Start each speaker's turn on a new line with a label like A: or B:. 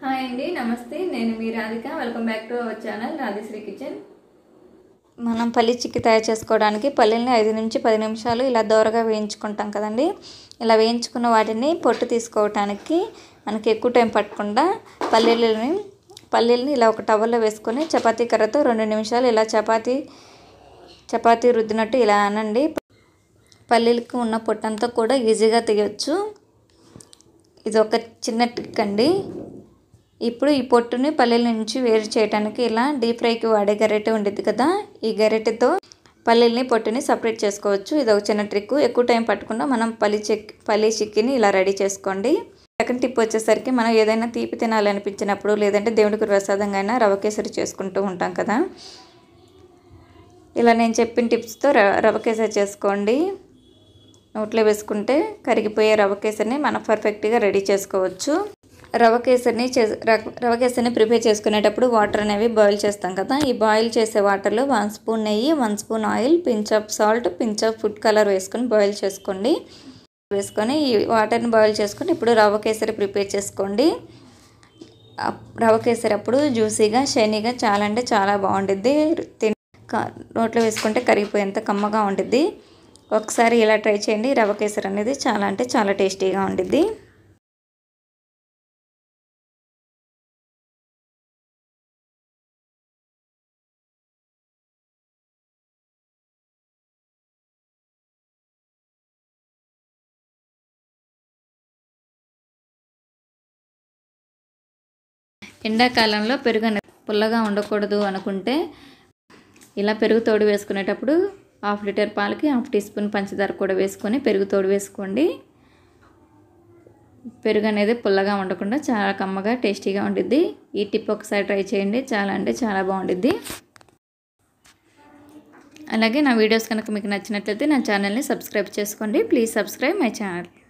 A: hi అండి నమస్తే నేను మీ Radhika welcome back to our channel Radhisri kitchen మనం పల్లి చిక్కి తయారు చేసుకోవడానికి పల్లీల్ని ఐదు నుంచి పది నిమిషాలు ఇలా దోరగా వేయించుకుంటాం కదండి ఇలా వేయించుకున్న వాటిని పొట్టు తీసుకోవటానికి మనకి ఎక్కువ టైం పట్టకుండా పల్లీలని పల్లీలని ఇలా ఒక టవల్లో వేసుకొని చపాతీ కర్రతో రెండు నిమిషాలు ఇలా చపాతీ చపాతీ రుద్దినట్టు ఇలా అనండి పల్లీలకు ఉన్న పొట్టంతా కూడా ఈజీగా తీయచ్చు ఇది ఒక చిన్న టిక్ అండి ఇప్పుడు ఈ పొట్టుని పల్లెల నుంచి వేరు చేయడానికి ఇలా డీప్ ఫ్రైకి వాడే గరిటె ఉండేది కదా ఈ గరిటెతో పల్లెల్ని పొట్టుని సపరేట్ చేసుకోవచ్చు ఇది ఒక చిన్న ట్రిక్ ఎక్కువ టైం పట్టకుండా మనం పల్లి చెక్ పల్లీ చిక్కిని ఇలా రెడీ చేసుకోండి సెకండ్ టిప్ వచ్చేసరికి మనం ఏదైనా తీపి తినాలనిపించినప్పుడు లేదంటే దేవుడికి ప్రసాదంగా అయినా రవ చేసుకుంటూ ఉంటాం కదా ఇలా నేను చెప్పిన టిప్స్తో రవ కేసరి చేసుకోండి నోట్లో వేసుకుంటే కరిగిపోయే రవ మనం పర్ఫెక్ట్గా రెడీ చేసుకోవచ్చు రవ కేసరిని చే రవ కేసరిని ప్రిపేర్ చేసుకునేటప్పుడు వాటర్ అనేవి బాయిల్ చేస్తాం కదా ఈ బాయిల్ చేసే వాటర్లో వన్ స్పూన్ నెయ్యి one spoon oil pinch of salt pinch of food colour వేసుకొని బాయిల్ చేసుకోండి వేసుకొని ఈ వాటర్ని బాయిల్ చేసుకొని ఇప్పుడు రవ కేసరి ప్రిపేర్ చేసుకోండి రవ కేసరి అప్పుడు జ్యూసీగా షైనీగా చాలా అంటే చాలా బాగుంటుంది నోట్లో వేసుకుంటే కరిగిపోయేంత కమ్మగా ఉంటుంది ఒకసారి ఇలా ట్రై చేయండి
B: రవ కేసరి అనేది చాలా అంటే చాలా టేస్టీగా ఉంటుంది ఎండాకాలంలో పెరుగు పుల్లగా ఉండకూడదు అనుకుంటే
A: ఇలా పెరుగు తోడు వేసుకునేటప్పుడు హాఫ్ లీటర్ పాలకి హాఫ్ టీ స్పూన్ పంచదార కూడా వేసుకొని పెరుగు తోడు వేసుకోండి పెరుగు అనేది పుల్లగా ఉండకుండా చాలా కమ్మగా టేస్టీగా ఉండిద్ది ఈ టిప్ ఒకసారి ట్రై చేయండి చాలా అంటే చాలా బాగుండిద్ది అలాగే నా వీడియోస్ కనుక మీకు నచ్చినట్లయితే నా ఛానల్ని సబ్స్క్రైబ్ చేసుకోండి
B: ప్లీజ్ సబ్స్క్రైబ్ మై ఛానల్